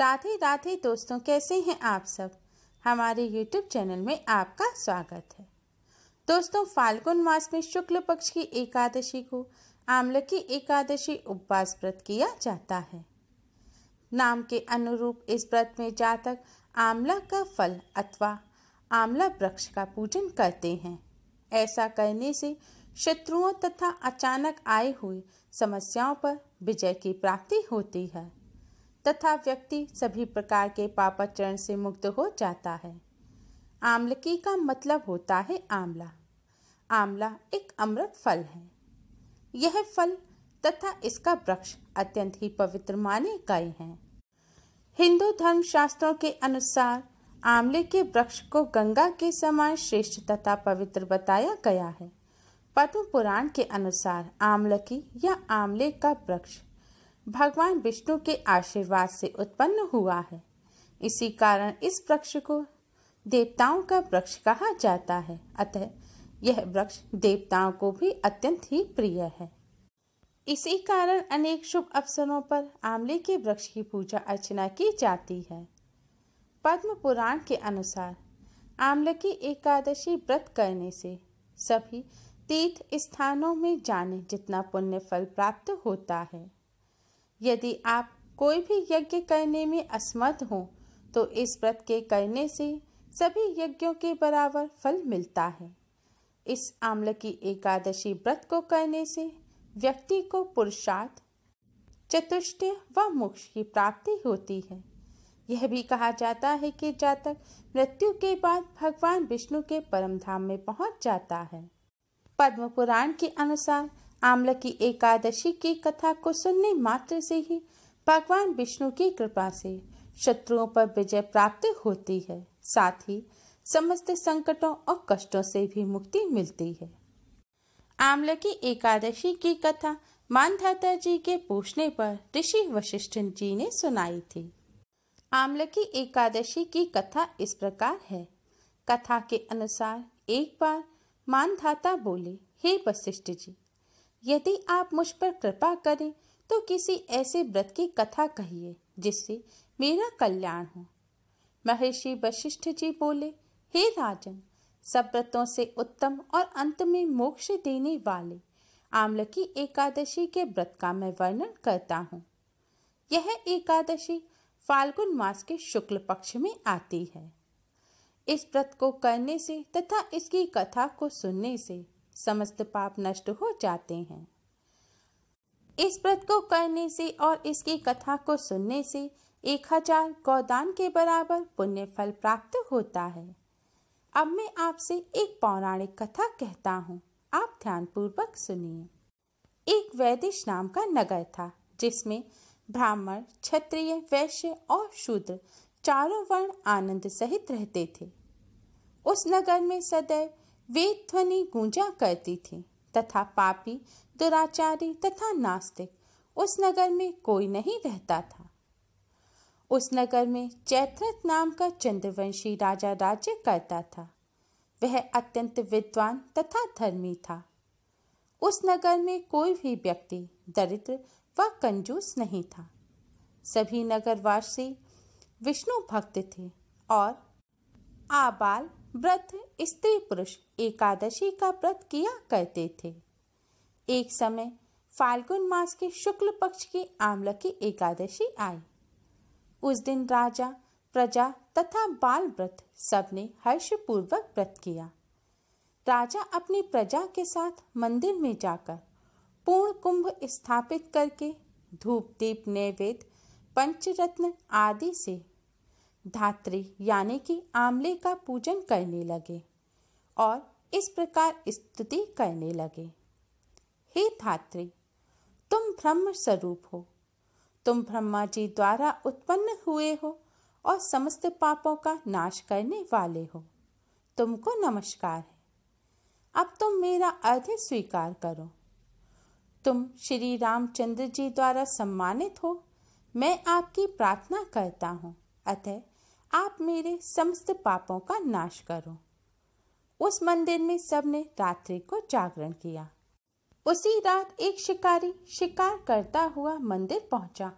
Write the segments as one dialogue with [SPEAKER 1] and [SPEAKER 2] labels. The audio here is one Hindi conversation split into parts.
[SPEAKER 1] राधे राधे दोस्तों कैसे हैं आप सब हमारे यूट्यूब चैनल में आपका स्वागत है दोस्तों फाल्गुन मास में शुक्ल पक्ष की एकादशी को की एकादशी उपवास व्रत किया जाता है नाम के अनुरूप इस व्रत में जातक आमला का फल अथवा आमला वृक्ष का पूजन करते हैं ऐसा करने से शत्रुओं तथा अचानक आए हुए समस्याओं पर विजय की प्राप्ति होती है तथा व्यक्ति सभी प्रकार के पापाचरण से मुक्त हो जाता है आमलकी का मतलब होता है आमला आमला एक अमृत फल है यह फल तथा इसका वृक्ष अत्यंत ही पवित्र माने गए हैं हिंदू धर्म शास्त्रों के अनुसार आमले के वृक्ष को गंगा के समान श्रेष्ठ तथा पवित्र बताया गया है पद्म पुराण के अनुसार आमलकी या आमले का वृक्ष भगवान विष्णु के आशीर्वाद से उत्पन्न हुआ है इसी कारण इस वृक्ष को देवताओं का वृक्ष कहा जाता है अतः यह वृक्ष देवताओं को भी अत्यंत ही प्रिय है इसी कारण अनेक शुभ अवसरों पर आमले के वृक्ष की पूजा अर्चना की जाती है पद्म पुराण के अनुसार आमले की एकादशी व्रत करने से सभी तीर्थ स्थानों में जाने जितना पुण्य फल प्राप्त होता है यदि आप कोई भी यज्ञ करने में असमर्थ हो तो इस व्रत के करने से सभी यज्ञों के बराबर फल मिलता है इस आम्ल की एकादशी व्रत को करने से व्यक्ति को पुरुषार्थ चतुष्ट व मोक्ष की प्राप्ति होती है यह भी कहा जाता है कि जातक मृत्यु के बाद भगवान विष्णु के परम धाम में पहुंच जाता है पद्म पुराण के अनुसार आमला की एकादशी की कथा को सुनने मात्र से ही भगवान विष्णु की कृपा से शत्रुओं पर विजय प्राप्त होती है साथ ही समस्त संकटों और कष्टों से भी मुक्ति मिलती है आमला की एकादशी की कथा मानधाता जी के पूछने पर ऋषि वशिष्ठ जी ने सुनाई थी आमलकी एकादशी की कथा इस प्रकार है कथा के अनुसार एक बार मानधाता बोले हे वशिष्ठ जी यदि आप मुझ पर कृपा करें तो किसी ऐसे व्रत की कथा कहिए जिससे मेरा कल्याण हो महर्षि वशिष्ठ जी बोले हे राजन सब व्रतों से उत्तम और अंत में मोक्ष देने वाले की एकादशी के व्रत का मैं वर्णन करता हूँ यह एकादशी फाल्गुन मास के शुक्ल पक्ष में आती है इस व्रत को करने से तथा इसकी कथा को सुनने से समस्त पाप नष्ट हो जाते हैं इस व्रत को करने से और इसकी कथा को सुनने से एक हजार गौदान के बराबर पुण्य फल प्राप्त होता है अब मैं आपसे एक पौराणिक कथा कहता हूँ आप ध्यान पूर्वक सुनिए एक वैदिश नाम का नगर था जिसमें ब्राह्मण क्षत्रिय वैश्य और शूद्र चारों वर्ण आनंद सहित रहते थे उस नगर में सदैव वेद ध्वनि गूंजा करती थी तथा पापी दुराचारी तथा नास्तिक उस नगर में कोई नहीं रहता था उस नगर में चैत्रत नाम का चंद्रवंशी राजा राज्य करता था वह अत्यंत विद्वान तथा धर्मी था उस नगर में कोई भी व्यक्ति दरिद्र व कंजूस नहीं था सभी नगरवासी विष्णु भक्त थे और आबाल व्रत स्त्री पुरुष एकादशी का व्रत किया करते थे एक समय फाल्गुन मास के शुक्ल पक्ष की आमल की एकादशी आई उस दिन राजा प्रजा तथा बाल व्रत सबने हर्षपूर्वक व्रत किया राजा अपनी प्रजा के साथ मंदिर में जाकर पूर्ण कुंभ स्थापित करके धूप दीप नैवेद्य पंचरत्न आदि से धात्री यानी कि आंवले का पूजन करने लगे और इस प्रकार स्तुति करने लगे हे धात्री तुम ब्रह्म स्वरूप हो तुम ब्रह्मा जी द्वारा उत्पन्न हुए हो और समस्त पापों का नाश करने वाले हो तुमको नमस्कार है अब तुम मेरा अर्ध स्वीकार करो तुम श्री रामचंद्र जी द्वारा सम्मानित हो मैं आपकी प्रार्थना करता हूँ अतः आप मेरे समस्त पापों का नाश करो उस मंदिर में सबने रात्रि को जागरण किया उसी रात एक शिकारी शिकार करता हुआ मंदिर पहुंचा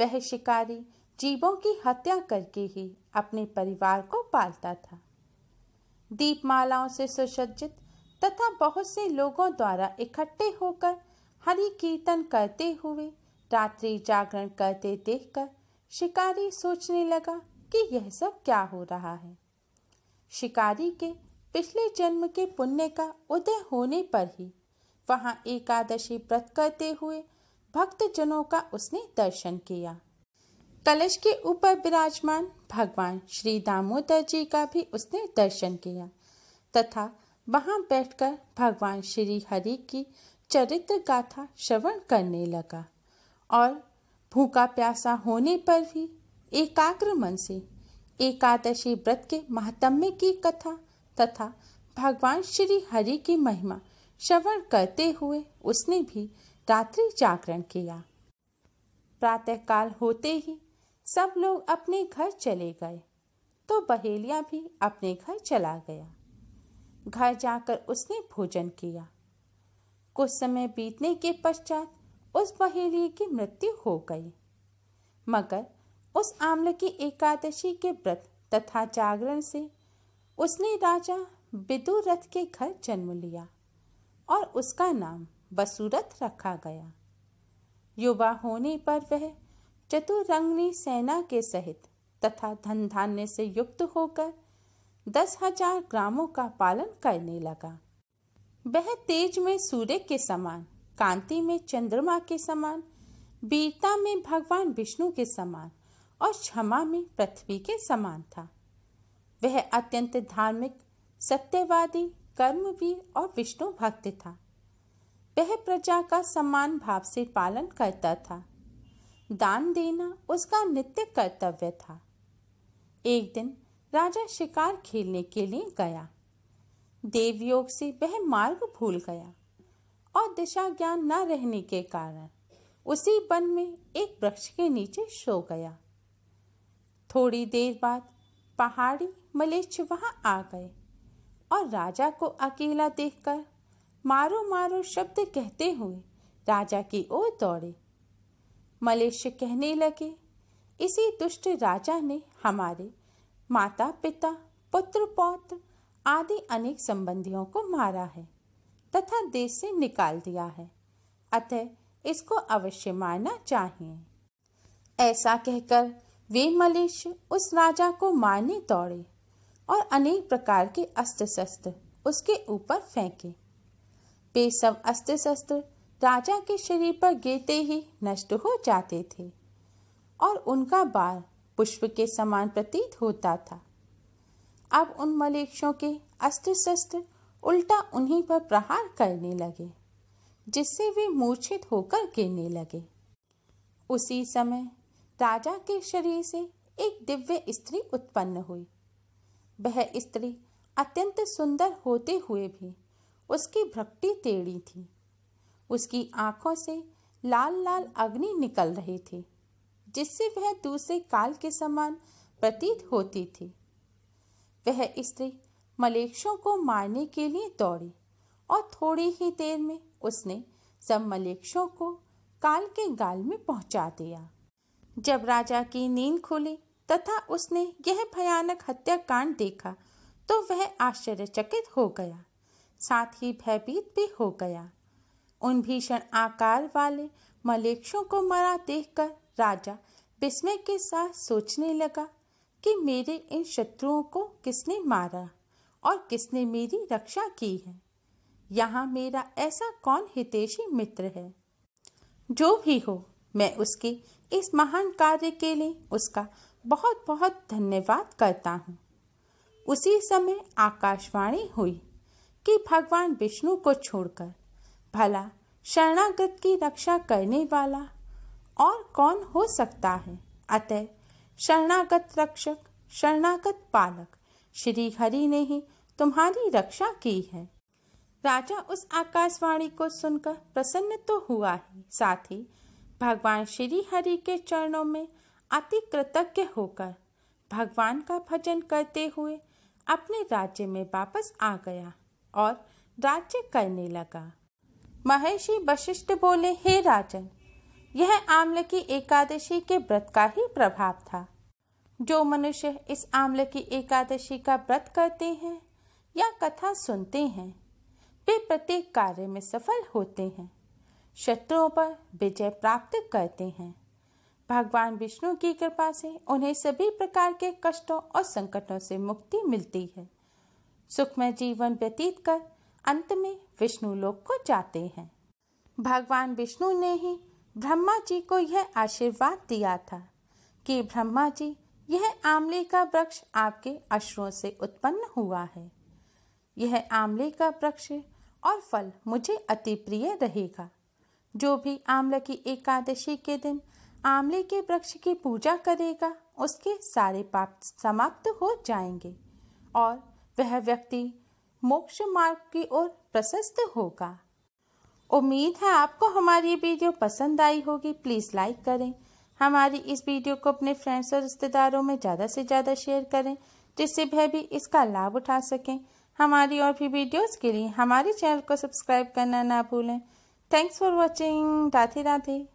[SPEAKER 1] वह शिकारी जीवों की हत्या करके ही अपने परिवार को पालता था दीपमालाओं से सुसज्जित तथा बहुत से लोगों द्वारा इकट्ठे होकर हरि कीर्तन करते हुए रात्रि जागरण करते देखकर शिकारी सोचने लगा कि यह सब क्या हो रहा है शिकारी के पिछले जन्म के पुण्य का उदय होने पर ही वहां एकादशी व्रत करते हुए भक्तजनों का उसने दर्शन किया कलश के ऊपर विराजमान भगवान श्री दामोदर जी का भी उसने दर्शन किया तथा वहां बैठकर भगवान श्री हरि की चरित्र गाथा श्रवण करने लगा और भूखा प्यासा होने पर भी एकाग्र मन से एकादशी व्रत के महात्म्य की कथा तथा भगवान श्री हरि की महिमा श्रवण करते हुए उसने भी रात्रि जागरण किया प्रातःकाल होते ही सब लोग अपने घर चले गए तो बहेलिया भी अपने घर चला गया घर जाकर उसने भोजन किया कुछ समय बीतने के पश्चात उस बहेलिए की मृत्यु हो गई मगर उस आम्ल की एकादशी के व्रत तथा जागरण से उसने राजा बिदुरथ के घर जन्म लिया और उसका नाम बसुरथ रखा गया युवा होने पर वह चतुरंगनी सेना के सहित तथा धन धान्य से युक्त होकर दस हजार ग्रामों का पालन करने लगा वह तेज में सूर्य के समान कांति में चंद्रमा के समान वीरता में भगवान विष्णु के समान और क्षमा में पृथ्वी के समान था वह अत्यंत धार्मिक सत्यवादी कर्मवीर और विष्णु भक्त था वह प्रजा का समान भाव से पालन करता था दान देना उसका नित्य कर्तव्य था एक दिन राजा शिकार खेलने के लिए गया देवयोग से वह मार्ग भूल गया और दिशा ज्ञान न रहने के कारण उसी वन में एक वृक्ष के नीचे सो गया थोड़ी देर बाद पहाड़ी मलेच्छ वहां आ गए और राजा को अकेला देखकर मारो मारो शब्द कहते हुए राजा की ओर दौड़े मलेच्छ कहने लगे इसी दुष्ट राजा ने हमारे माता पिता पुत्र पौत्र आदि अनेक संबंधियों को मारा है तथा देश से निकाल दिया है अतः इसको अवश्य मारना चाहिए ऐसा कहकर वे मलेश उस राजा को मारने दौड़े और अनेक प्रकार के अस्त्र शस्त्र उसके ऊपर फेंके वे सब अस्त्र शस्त्र राजा के शरीर पर गिरते ही नष्ट हो जाते थे और उनका बाल पुष्प के समान प्रतीत होता था अब उन मलेक्षों के अस्त्र शस्त्र उल्टा उन्हीं पर प्रहार करने लगे जिससे वे मूर्छित होकर गिरने लगे उसी समय राजा के शरीर से एक दिव्य स्त्री उत्पन्न हुई वह स्त्री अत्यंत सुंदर होते हुए भी उसकी भ्रक्ति टेढ़ी थी उसकी आंखों से लाल लाल अग्नि निकल रहे थे जिससे वह दूसरे काल के समान प्रतीत होती थी वह स्त्री मलेक्षों को मारने के लिए दौड़ी और थोड़ी ही देर में उसने सब मलेक्षों को काल के गाल में पहुंचा दिया जब राजा की नींद खुली तथा उसने यह भयानक हत्याकांड देखा तो वह आश्चर्यचकित हो गया साथ ही भयभीत भी हो गया उन भीषण आकार वाले मलेक्षों को मरा देखकर राजा विस्मय के साथ सोचने लगा कि मेरे इन शत्रुओं को किसने मारा और किसने मेरी रक्षा की है यहाँ मेरा ऐसा कौन हितेशी मित्र है जो भी हो मैं उसके इस महान कार्य के लिए उसका बहुत बहुत धन्यवाद करता हूँ उसी समय आकाशवाणी हुई कि भगवान विष्णु को छोड़कर भला शरणागत की रक्षा करने वाला और कौन हो सकता है अतः शरणागत रक्षक शरणागत पालक श्री हरि ने ही तुम्हारी रक्षा की है राजा उस आकाशवाणी को सुनकर प्रसन्न तो हुआ ही साथ ही भगवान श्री हरि के चरणों में अति कृतज्ञ होकर भगवान का भजन करते हुए अपने राज्य में वापस आ गया और राज्य करने लगा महर्षि वशिष्ठ बोले हे राजन यह आम्ल की एकादशी के व्रत का ही प्रभाव था जो मनुष्य इस आम्ल की एकादशी का व्रत करते हैं या कथा सुनते हैं वे प्रत्येक कार्य में सफल होते हैं शत्रुओं पर विजय प्राप्त करते हैं भगवान विष्णु की कृपा से उन्हें सभी प्रकार के कष्टों और संकटों से मुक्ति मिलती है सुखमय जीवन व्यतीत कर अंत में विष्णु लोक को जाते हैं भगवान विष्णु ने ही ब्रह्मा जी को यह आशीर्वाद दिया था कि ब्रह्मा जी यह आमले का वृक्ष आपके अश्रुओं से उत्पन्न हुआ है यह आमले का वृक्ष और फल मुझे अति प्रिय रहेगा जो भी आमला की एकादशी के दिन आमले के वृक्ष की पूजा करेगा उसके सारे पाप समाप्त हो जाएंगे और वह व्यक्ति मोक्ष मार्ग की ओर प्रशस्त होगा उम्मीद है आपको हमारी वीडियो पसंद आई होगी प्लीज़ लाइक करें हमारी इस वीडियो को अपने फ्रेंड्स और रिश्तेदारों में ज़्यादा से ज़्यादा शेयर करें जिससे वह भी इसका लाभ उठा सकें हमारी और भी वीडियोस के लिए हमारे चैनल को सब्सक्राइब करना ना भूलें Thanks for watching. Radhe Radhe.